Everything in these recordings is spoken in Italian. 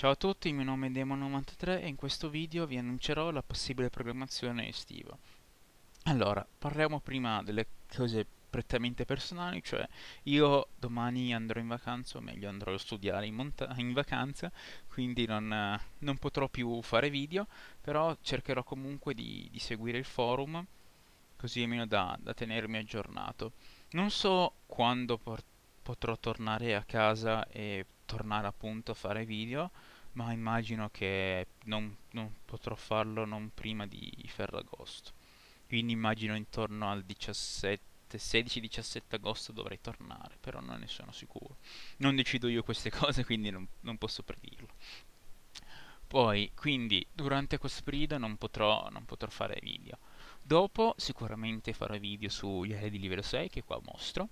Ciao a tutti, il mio nome è Demon93 e in questo video vi annuncerò la possibile programmazione estiva. Allora, parliamo prima delle cose prettamente personali, cioè io domani andrò in vacanza, o meglio andrò a studiare in, in vacanza, quindi non, non, potrò più fare video, però cercherò comunque di, di seguire il forum, così almeno da, da tenermi aggiornato. Non so quando potrò tornare a casa e tornare appunto a fare video ma immagino che non, non potrò farlo non prima di Ferragosto quindi immagino intorno al 16-17 agosto dovrei tornare però non ne sono sicuro non decido io queste cose quindi non, non posso predirlo poi quindi durante questo periodo non potrò, non potrò fare video dopo sicuramente farò video sugli aerei di livello 6 che qua mostro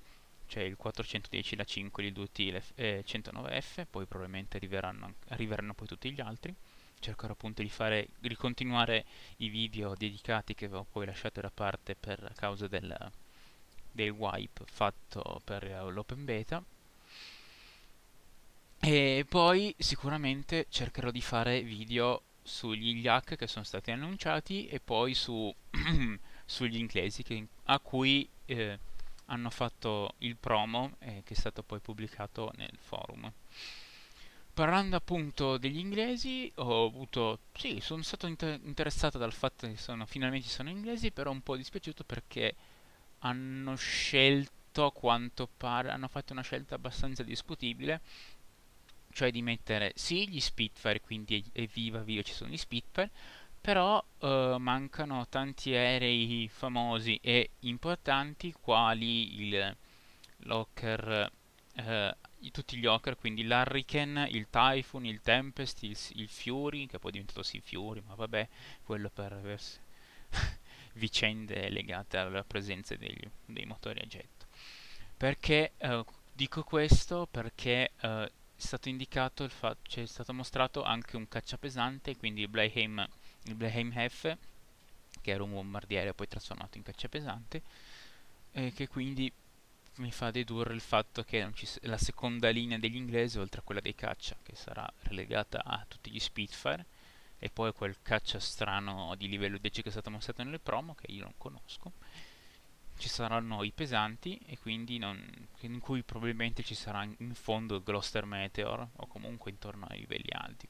c'è cioè, il 410, la 5, il 2T, le eh, 109F, poi probabilmente arriveranno, arriveranno poi tutti gli altri. Cercherò appunto di, fare, di continuare i video dedicati che avevo poi lasciato da parte per causa del, del wipe fatto per eh, l'open beta. E poi sicuramente cercherò di fare video sugli IAC che sono stati annunciati e poi su, sugli inglesi che, a cui eh, hanno fatto il promo eh, che è stato poi pubblicato nel forum. Parlando appunto degli inglesi, ho avuto... sì, sono stato inter interessato dal fatto che sono, finalmente sono inglesi, però un po' dispiaciuto perché hanno scelto, quanto pare, hanno fatto una scelta abbastanza discutibile, cioè di mettere sì gli Spitfire, quindi evviva viva ci sono gli Spitfire, però eh, mancano tanti aerei famosi e importanti quali il Locker, eh, tutti gli Locker, quindi l'Hurricane, il Typhoon, il Tempest, il, il, Fury, che poi è diventato sì Fury, ma vabbè, quello per vicende legate alla presenza degli, dei motori a getto. Perché eh, dico questo? Perché eh, è stato indicato, c'è cioè stato mostrato anche un cacciapesante, quindi il Blyheim il Bleheim F, che era un bombardiere poi trasformato in cacciapesante, eh, che quindi mi fa dedurre il fatto che la seconda linea degli inglesi, oltre a quella dei caccia, che sarà relegata a tutti gli Spitfire, e poi quel caccia strano di livello 10 che è stato mostrato nelle promo, che io non conosco, ci saranno i pesanti e quindi non, in cui probabilmente ci sarà in fondo il Gloucester Meteor o comunque intorno ai livelli alti.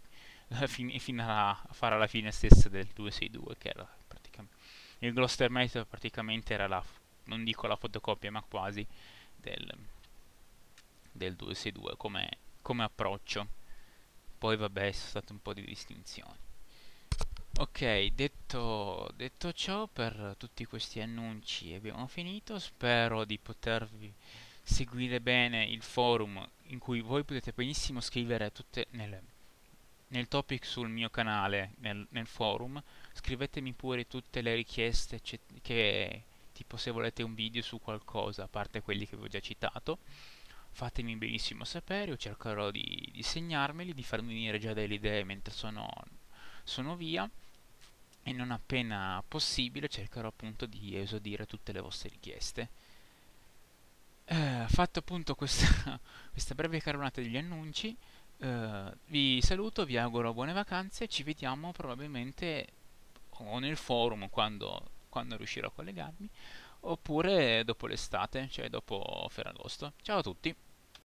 fin fino a fare la fine stessa del 262 che era praticamente il Gloster Method praticamente era la non dico la fotocopia ma quasi del, del 262 come, come approccio poi vabbè sono state un po' di distinzioni ok detto, detto ciò per tutti questi annunci abbiamo finito spero di potervi seguire bene il forum in cui voi potete benissimo scrivere tutte nelle nel topic sul mio canale, nel, nel forum, scrivetemi pure tutte le richieste che, tipo se volete un video su qualcosa, a parte quelli che vi ho già citato, fatemi benissimo sapere, io cercherò di, di segnarmeli, di farmi venire già delle idee mentre sono, sono via e non appena possibile cercherò appunto di esodire tutte le vostre richieste. Eh, fatto appunto questa, questa breve caronata degli annunci, Uh, vi saluto, vi auguro buone vacanze, ci vediamo probabilmente o nel forum quando, quando riuscirò a collegarmi, oppure dopo l'estate, cioè dopo Ferragosto. Ciao a tutti!